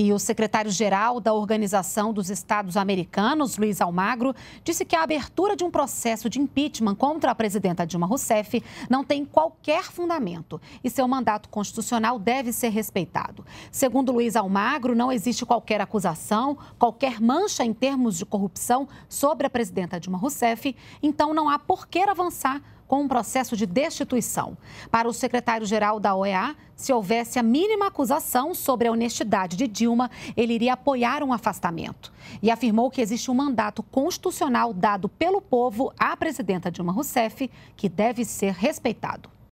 E o secretário-geral da Organização dos Estados Americanos, Luiz Almagro, disse que a abertura de um processo de impeachment contra a presidenta Dilma Rousseff não tem qualquer fundamento e seu mandato constitucional deve ser respeitado. Segundo Luiz Almagro, não existe qualquer acusação, qualquer mancha em termos de corrupção sobre a presidenta Dilma Rousseff, então não há por que avançar com um processo de destituição. Para o secretário-geral da OEA, se houvesse a mínima acusação sobre a honestidade de Dilma, ele iria apoiar um afastamento. E afirmou que existe um mandato constitucional dado pelo povo à presidenta Dilma Rousseff que deve ser respeitado.